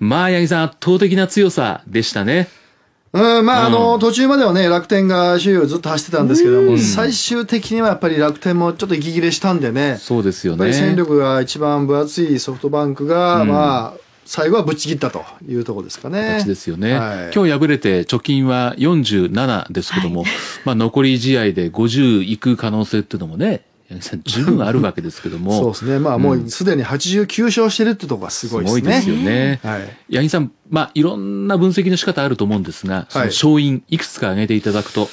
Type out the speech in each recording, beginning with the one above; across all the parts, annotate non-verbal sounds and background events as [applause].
まあ、八木さん、圧倒的な強さでしたね。うん、まあ、あの、途中まではね、楽天が周囲をずっと走ってたんですけども、最終的にはやっぱり楽天もちょっと息切れしたんでね。そうですよね。戦力が一番分厚いソフトバンクが、まあ、最後はぶっちぎったというところですかね。ですよね、はい、今日敗れて貯金は47ですけども、はい、まあ残り試合で50いく可能性っていうのもね、さ [laughs] ん十分あるわけですけども [laughs] そうですねまあもうすでに89勝してるってとこがすごいですね、すごいですよね、はい、八木さんまあいろんな分析の仕方あると思うんですがその勝因いくつか挙げていただくと、はい、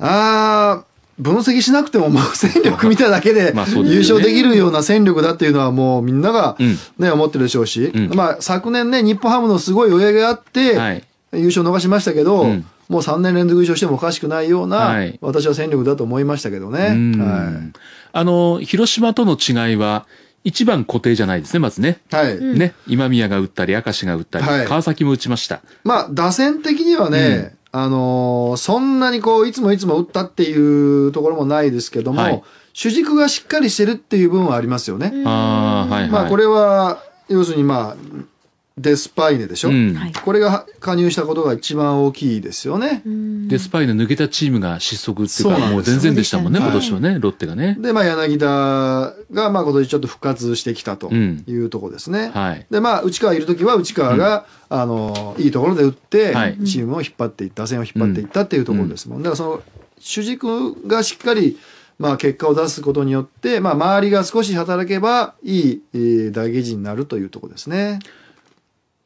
ああ分析しなくても、まあ、戦力見ただけで [laughs] 優勝できるような戦力だっていうのはもうみんながね、思ってるでしょうし、まあ昨年ね、日本ハムのすごい余裕があって、優勝逃しましたけど、もう3年連続優勝してもおかしくないような、はい、私は戦力だと思いましたけどね。はい、あの、広島との違いは、一番固定じゃないですね、まずね。はい。ね、今宮が打ったり、明石が打ったり、はい、川崎も打ちました。まあ、打線的にはね、うん、あのー、そんなにこう、いつもいつも打ったっていうところもないですけども、はい、主軸がしっかりしてるっていう部分はありますよね。ああ、はい、はい、まあ、これは、要するにまあ、デスパイネでしょ、うん、これが加入したことが一番大きいですよね。デスパイネ抜けたチームが失速っていうか、うもう全然でしたもんね、今年はね、ロッテがね。で、まあ、柳田が、まあ、今年ちょっと復活してきたというとこですね。うんはい、で、まあ、内川いるときは、内川が、うん、あの、いいところで打って、はい、チームを引っ張っていった、打線を引っ張っていったっていうところですもん。だから、その、主軸がしっかり、まあ、結果を出すことによって、まあ、周りが少し働けば、いい打撃陣になるというところですね。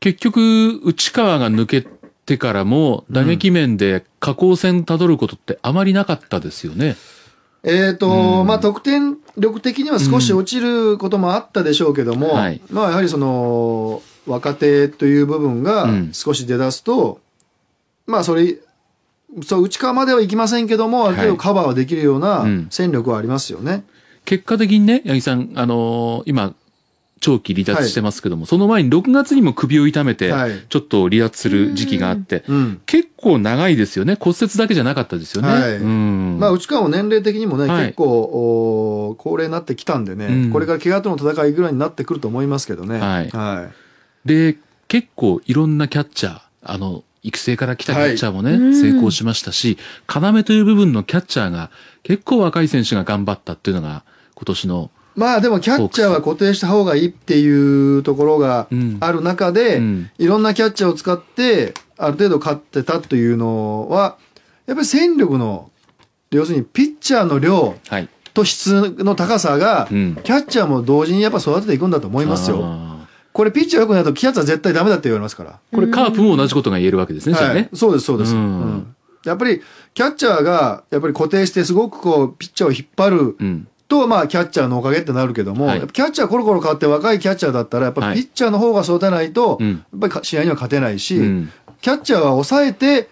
結局、内川が抜けてからも、打撃面で下降線たどることってあまりなかったですよね。ええー、と、うん、まあ、得点力的には少し落ちることもあったでしょうけども、うんはい、まあ、やはりその、若手という部分が少し出だすと、まあ、それ、そう内側まではいきませんけども、ある程度カバーはできるような戦力はありますよね。結果的にね、八木さん、あのー、今、長期離脱してますけども、はい、その前に6月にも首を痛めて、ちょっと離脱する時期があって、うん、結構長いですよね。骨折だけじゃなかったですよね。はい、うん、まあ、内川も年齢的にもね、はい、結構、高齢になってきたんでね、うん、これから怪我との戦いぐらいになってくると思いますけどね。はい。はい、で、結構いろんなキャッチャー、あの、育成から来たキャッチャーもね、はい、成功しましたし、要という部分のキャッチャーが結構若い選手が頑張ったっていうのが今年のまあでもキャッチャーは固定した方がいいっていうところがある中で、うん、いろんなキャッチャーを使ってある程度勝ってたというのはやっぱり戦力の要するにピッチャーの量と質の高さが、キャッチャーも同時にやっぱ育てていくんだと思いますよ。これピッチャーよくないとキャッチャー絶対ダメだって言われますから。これカープも同じことが言えるわけですね、はい、ねそうです、そうです。うんやっぱりキャッチャーがやっぱり固定してすごくこうピッチャーを引っ張ると、まあ、キャッチャーのおかげってなるけども、はい、キャッチャーコロコロ変わって若いキャッチャーだったら、やっぱピッチャーの方が育てないと、やっぱり試合には勝てないし、キャッチャーは抑えて、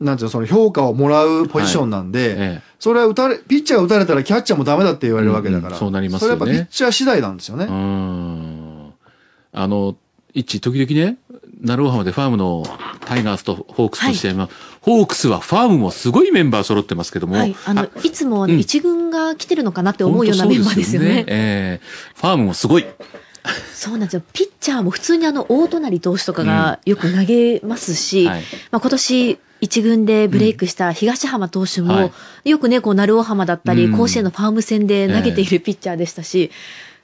なんていうの、その評価をもらうポジションなんで、はい、それは打たれ、ピッチャーが打たれたらキャッチャーもダメだって言われるわけだから、うんうん、そうなります、ね、それはやっぱピッチャー次第なんですよね。あの、一時々ね、ナルオハマでファームのタイガースとホークスとして、はい、ホークスはファームもすごいメンバー揃ってますけども、はい、あのいつも一軍が来てるのかなって思うようなメンバーですよね。よねえー、ファームもすごいそうなんですよ。ピッチャーも普通にあの、大隣投手とかがよく投げますし、うんはい、まあ今年、一軍でブレイクした東浜投手も、うんはい、よくね、こう、鳴尾浜だったり、甲子園のファーム戦で投げているピッチャーでしたし、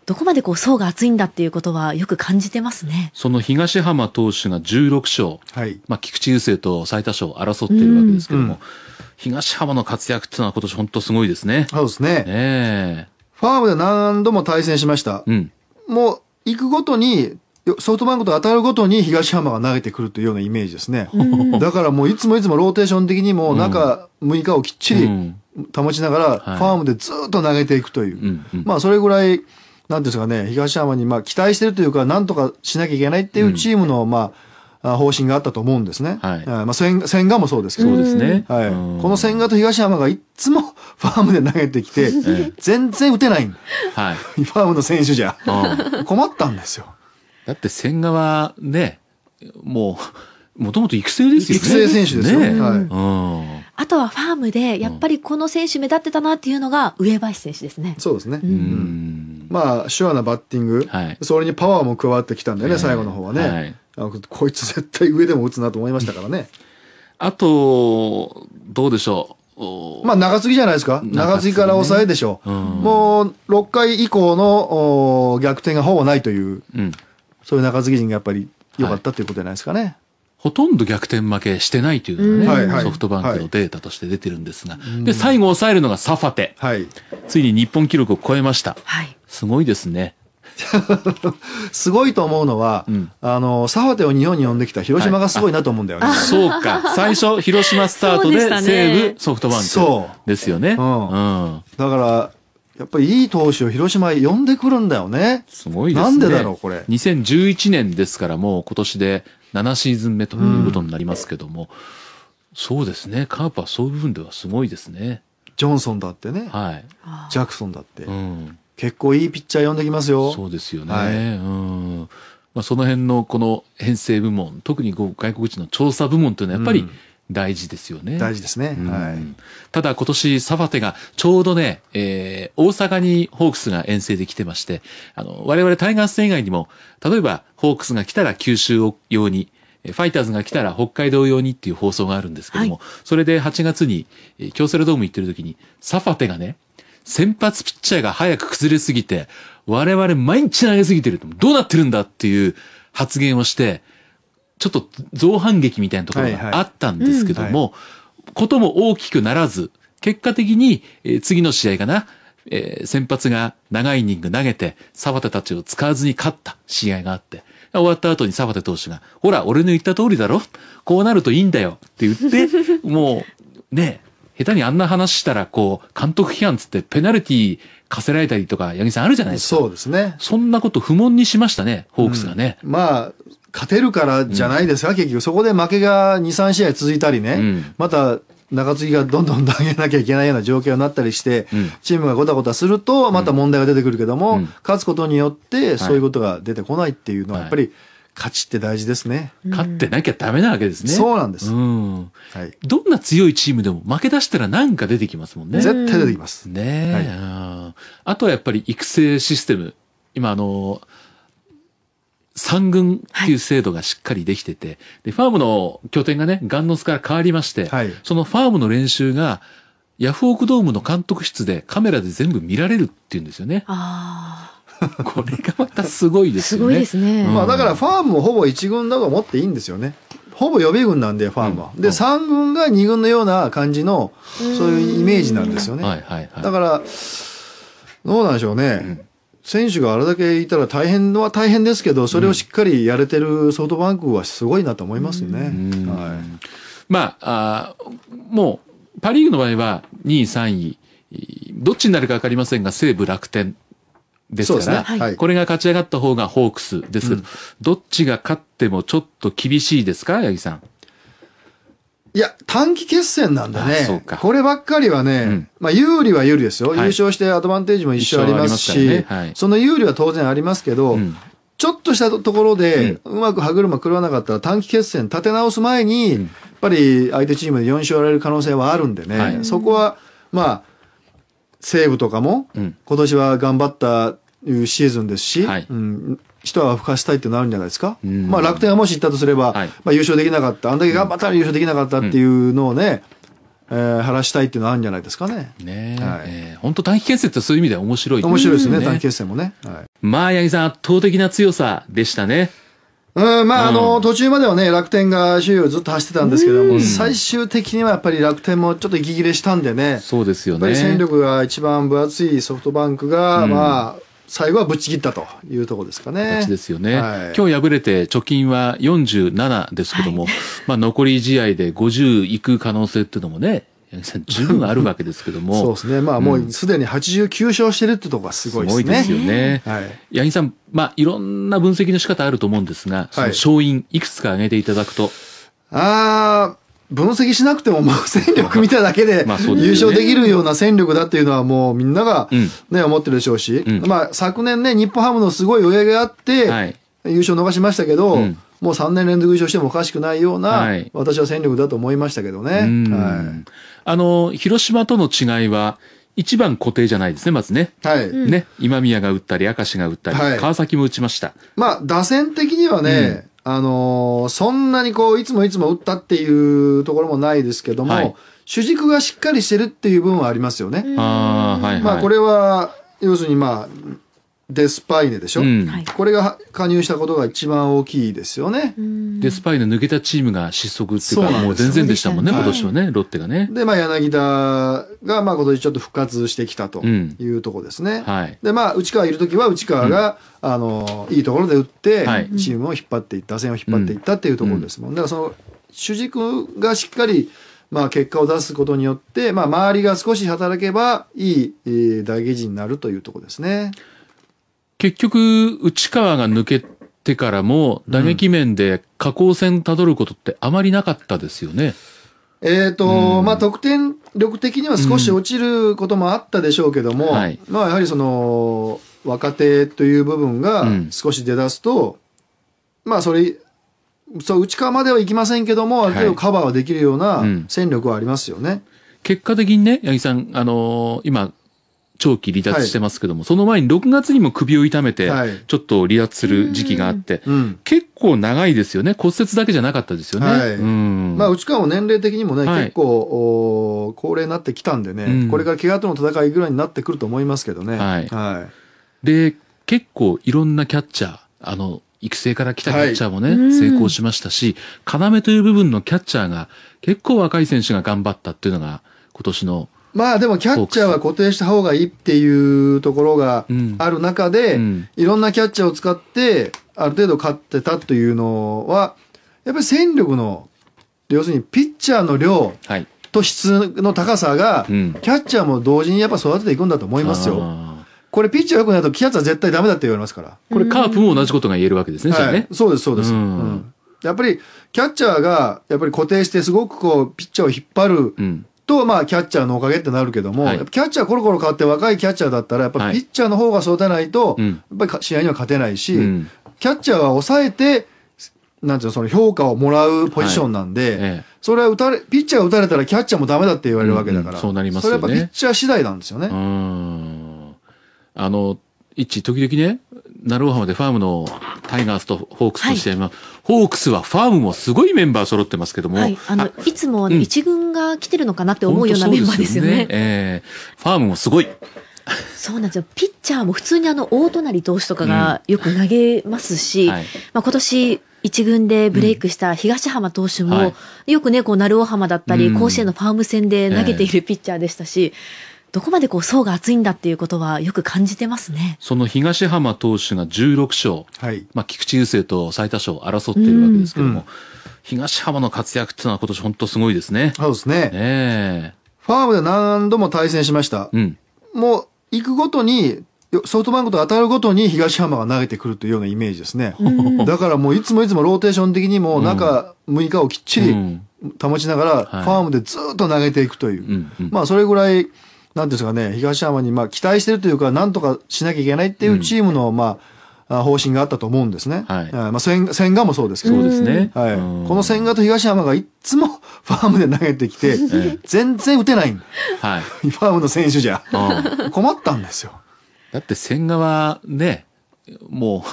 どこまでこう層が厚いんだっていうことはよく感じてますね。その東浜投手が16勝、はい、まあ菊池雄星と最多勝を争っているわけですけども、うん、東浜の活躍っていうのは今年本当すごいですね。そうですね。えー、ファームで何度も対戦しました。うん、もう行くごとにソフトバンクと当たるごとに東浜が投げてくるというようなイメージですね。だからもういつもいつもローテーション的にも中6日をきっちり保ちながら、ファームでずっと投げていくという。まあそれぐらいなんですかね、東山にまあ期待してるというか、なんとかしなきゃいけないっていうチームの、まあ、方針があったと思うんですね。はい。まあ、千賀もそうですけど。そうですね。はい。この千賀と東山がいつもファームで投げてきて、全然打てない。はい。[laughs] ファームの選手じゃ。困ったんですよ。だって千賀はね、もう、もともと育成ですよね。育成選手ですよね。はい。あとはファームで、やっぱりこの選手目立ってたなっていうのが、上林選手ですね。そうですね。うんまあ、シュアなバッティング、はい、それにパワーも加わってきたんだよね、最後の方はね、はい、あのこいつ絶対上でも打つなと思いましたからね。[laughs] あと、どうでしょう。まあ、中継ぎじゃないですか。中継ぎから抑えでしょう。ね、うん、もう、6回以降の逆転がほぼないという、うん、そういう中継ぎ陣がやっぱり良かったと、てい、いうことじゃないですかね。ほとんど逆転負けしてないというのがね、うん、ソフトバンクのデータとして出てるんですが、で、最後抑えるのがサファテ。はい、ついに日本記録を超えました。はい、すごいですね。[laughs] すごいと思うのは、うん、あの、サファテを日本に呼んできた広島がすごいなと思うんだよね。はい、そうか。[laughs] 最初、広島スタートで西武ソフトバンク。そう。ですよね。ううん。うん、だから、やっぱりいい投手を広島呼んでくるんだよね。すごいですね。なんでだろう、これ。2011年ですからもう今年で7シーズン目ということになりますけども、うん、そうですねカープはそういう部分ではすごいですねジョンソンだってね、はい、ジャクソンだって、うん、結構いいピッチャー呼んできますよそうですよね、はい、うんまあ、その辺のこの編成部門特に外国人の調査部門というのはやっぱり、うん大事ですよね。大事ですね。はい。ただ今年、サファテがちょうどね、えー、大阪にホークスが遠征で来てまして、あの、我々タイガース戦以外にも、例えばホークスが来たら九州用に、ファイターズが来たら北海道用にっていう放送があるんですけども、はい、それで8月に、京セラドーム行ってる時に、サファテがね、先発ピッチャーが早く崩れすぎて、我々毎日投げすぎてる。どうなってるんだっていう発言をして、ちょっと造反劇みたいなところがあったんですけども、ことも大きくならず、結果的に、えー、次の試合かな、えー、先発が長いイニング投げて、バ田たちを使わずに勝った試合があって、終わった後にバ田投手が、ほら、俺の言った通りだろこうなるといいんだよって言って、[laughs] もう、ね、下手にあんな話したら、こう、監督批判つってペナルティー課せられたりとか、八木さんあるじゃないですか。そうですね。そんなこと不問にしましたね、ホークスがね。うん、まあ、勝てるからじゃないですか、うん、結局そこで負けが23試合続いたりね、うん、また中継ぎがどんどん投げなきゃいけないような状況になったりして、うん、チームがごたごたするとまた問題が出てくるけども、勝つことによってそういうことが出てこないっていうのはやっぱり、勝ちって大事ですね。勝ってなきゃダメなわけですね。そうなんです。うん。はい。どんな強いチームでも負け出したら何か出てきますもんね。絶対出てきます。ねえ、はい、あとはやっぱり育成システム。今あの三軍っていう制度がしっかりできてて、はい、で、ファームの拠点がね、ガンノスから変わりまして、はい、そのファームの練習が、ヤフオクドームの監督室でカメラで全部見られるっていうんですよね。ああ。[laughs] これがまたすごいですよね。すごいですね。うん、まあだからファームもほぼ一軍だと思っていいんですよね。ほぼ予備軍なんで、ファームは。うん、で、三軍が二軍のような感じの、そういうイメージなんですよね。はいはいはい、だから、どうなんでしょうね。うん選手があれだけいたら大変は大変ですけど、それをしっかりやれてるソフトバンクはすごいなと思いますね。はい、まああ、もうパ・リーグの場合は2位、3位、どっちになるか分かりませんが、西武、楽天ですから、ねはい、これが勝ち上がった方がホークスですけど、うん、どっちが勝ってもちょっと厳しいですか、八木さん。いや、短期決戦なんでね、こればっかりはね、うん、まあ、有利は有利ですよ、優勝してアドバンテージも一緒ありますし、その有利は当然ありますけど、うん、ちょっとしたところで、うまく歯車狂わなかったら、短期決戦、立て直す前に、やっぱり相手チームで4勝やられる可能性はあるんでね、そこは、まあ、西武とかも、今年は頑張ったいうシーズンですし、はい、人は付かしたいってなるんじゃないですか、うん、まあ、楽天がもし行ったとすれば、はい、まあ、優勝できなかったあんだけ頑張ったら優勝できなかったっていうのをね、うん、えー、晴らしたいっていうのはあるんじゃないですかね。ねはい、本、え、当、短期決戦ってそういう意味では面白い、面白いですね、短期決戦もね。はい、まあ、八木さん、圧倒的な強さでしたね。うん、まあ、あの、途中まではね、楽天が周囲をずっと走ってたんですけども、最終的にはやっぱり楽天もちょっと息切れしたんでね。そうですよね。戦力が一番分厚いソフトバンクが、まあ、最後はぶっちぎったというところですかね。ですよね、はい、今日敗れて貯金は47ですけども、はい、まあ残り試合で50いく可能性っていうのもね、十分あるわけですけども。[laughs] そうですね。まあもうすでに89勝してるってところがすごいですね。すごいですよね。はい。八木さん、まあいろんな分析の仕方あると思うんですが、その勝因、いくつか挙げていただくと。はい、ああ、分析しなくてももう戦力見ただけで [laughs] 優勝できるような戦力だっていうのはもうみんながね、思ってるでしょうし、まあ昨年ね、日本ハムのすごい上があって、優勝逃しましたけど、もう3年連続優勝してもおかしくないような、はい、私は戦力だと思いましたけどね。はい、あの、広島との違いは、一番固定じゃないですね、まずね。はい。ね、今宮が打ったり、明石が打ったり、はい、川崎も打ちました。まあ、打線的にはね、うんあのー、そんなにこう、いつもいつも打ったっていうところもないですけども、はい、主軸がしっかりしてるっていう部分はありますよね。あはい、はい、まあ、これは、要するにまあ、デスパイネでしょ、うん、これが加入したことが一番大きいですよね。デスパイネ抜けたチームが失速っていうか、もう全然でしたもんね、今年はね、ロッテがね。で、まあ、柳田が、まあ、今年ちょっと復活してきたというところですね。うんはい、で、まあ、内川いる時は内川が、うん、あの、いいところで打って、はい、チームを引っ張っていった、打線を引っ張っていったっていうところですもん。だから、その、主軸がしっかり、まあ、結果を出すことによって、まあ、周りが少し働けばいい打撃陣になるというところですね。結局、内川が抜けてからも、打撃面で下降線たどることってあまりなかったですよね。うんえーとまあ、得点力的には少し落ちることもあったでしょうけども、うんはい、まあ、やはりその若手という部分が少し出だすと、うん、まあ、それそう内側まではいきませんけどもある程度カバーはできるような戦力はありますよね。はいうん、結果的にね八木さん、あのー、今長期離脱してますけども、はい、その前に6月にも首を痛めて、ちょっと離脱する時期があって、うん、結構長いですよね。骨折だけじゃなかったですよね。はい、うん、まあ、内川も年齢的にもね、結構、高齢になってきたんでね、うん、これから怪我との戦いぐらいになってくると思いますけどね。はい。はい、で、結構いろんなキャッチャー、あの、育成から来たキャッチャーもね、はい、成功しましたし、要という部分のキャッチャーが結構若い選手が頑張ったっていうのが今年のまあでもキャッチャーは固定した方がいいっていうところがある中で、うん、いろんなキャッチャーを使ってある程度勝ってたというのはやっぱり戦力の要するにピッチャーの量と質の高さが、キャッチャーも同時にやっぱ育てていくんだと思いますよ。これピッチャーよくないとキャッチャー絶対ダメだって言われますから。これカープも同じことが言えるわけですね、はい、ね。そうです、そうです。うん、うんやっぱりキャッチャーがやっぱり固定してすごくこうピッチャーを引っ張ると、まあ、キャッチャーのおかげってなるけども、はい、キャッチャーコロコロ変わって若いキャッチャーだったら、やっぱりピッチャーの方が育てないと、はい、やっぱり試合には勝てないし、うん、キャッチャーは抑えて、なんていうの、その評価をもらうポジションなんで、はいええ、それは打たれ、ピッチャーが打たれたらキャッチャーもダメだって言われるわけだから、うんうん、そうなりますね。それはやっぱピッチャー次第なんですよね。うん。あの、一時々ね、鳴尾浜でファームのタイガースとホークスとして、はい、ホークスはファームもすごいメンバー揃ってますけども、はい、あのいつも一軍が来てるのかなって思うようなメンバーですよね。よねえー、ファームもすごい。そうなんですよ。ピッチャーも普通にあの、大隣投手とかがよく投げますし、うんはい、まあ今年、一軍でブレイクした東浜投手も、よくね、こう、鳴尾浜だったり、甲子園のファーム戦で投げているピッチャーでしたし、えーどこまでこう層が厚いんだっていうことはよく感じてますね。その東浜投手が16勝、はい、まあ菊池雄星と最多勝を争っているわけですけども、うん、東浜の活躍っていうのは今年本当すごいですね。そうですね。ねファームで何度も対戦しました。うん、もう行くごとにソフトバンクと当たるごとに東浜が投げてくるというようなイメージですね。だからもういつもいつもローテーション的にも中6日をきっちり保ちながら、ファームでずっと投げていくという。まあそれぐらいなんですかね、東山にまあ期待してるというか、なんとかしなきゃいけないっていうチームの、まあ、方針があったと思うんですね。はい。まあ、千賀もそうですけど。そうですね。はい。この千賀と東山がいつもファームで投げてきて、全然打てない。はい。[laughs] ファームの選手じゃ。困ったんですよ。だって千賀はね、も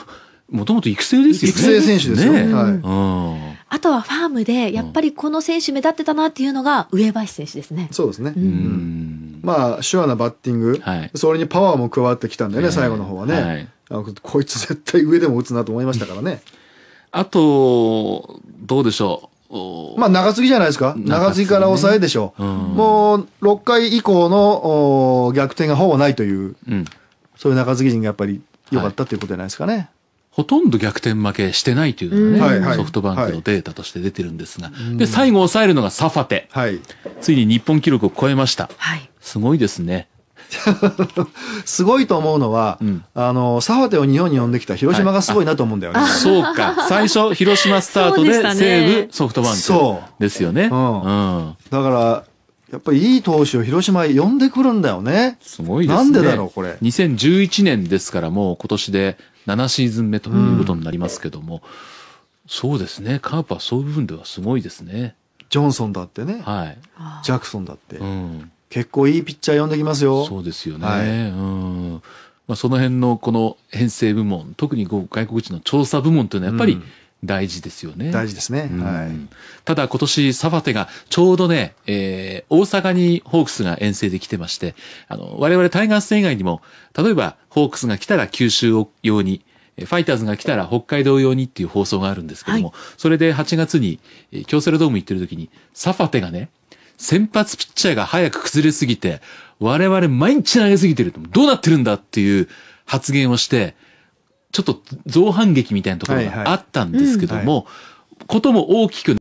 う、もともと育成ですよね。育成選手ですよね。はい。うん。あとはファームで、やっぱりこの選手目立ってたなっていうのが、上林選手ですね。そうですね。うんまあ、手話なバッティング、はい、それにパワーも加わってきたんだよね、えー、最後の方はね、はい、こいつ絶対上でも打つなと思いましたからね。[laughs] あと、どうでしょう。まあ、長継ぎじゃないですか。長継ぎから抑えでしょう。ね、うん、もう、6回以降の逆転がほぼないという、うん、そういう中継ぎ陣がやっぱり良かったということじゃないですかね。ほとんど逆転負けしてないというのがね、はい、ソフトバンクのデータとして出てるんですが、はい、で、最後抑えるのがサファテ。はい、ついに日本記録を超えました。はい、すごいですね。[laughs] すごいと思うのは、うん、あのサファテを日本に呼んできた広島がすごいなと思うんだよね。はい、そうか。[laughs] 最初広島スタートで西武ソフトバンクですよね。うん、うん、だからやっぱりいい投手を広島へ呼んでくるんだよね。すごいですね。なんでだろうこれ。2011年ですからもう今年で7シーズン目ということになりますけども、うん、そうですね。カープはそういう部分ではすごいですね。ジョンソンだってね。はい。ジャクソンだって。うん結構いいピッチャー呼んできますよ。そうですよね。はい、うんまあ、その辺のこの編成部門、特に外国人の調査部門というのはやっぱり大事ですよね。うん、大事ですね。うん、はい。ただ今年、サファテがちょうどね、えー、大阪にホークスが遠征できてまして、あの、我々タイガース戦以外にも、例えばホークスが来たら九州用に、ファイターズが来たら北海道用にっていう放送があるんですけども、はい、それで8月に京セラドーム行ってる時に、サファテがね、先発ピッチャーが早く崩れすぎて、我々毎日投げすぎてると、どうなってるんだっていう発言をして、ちょっと造反劇みたいなところがあったんですけども、はいはいうんはい、ことも大きく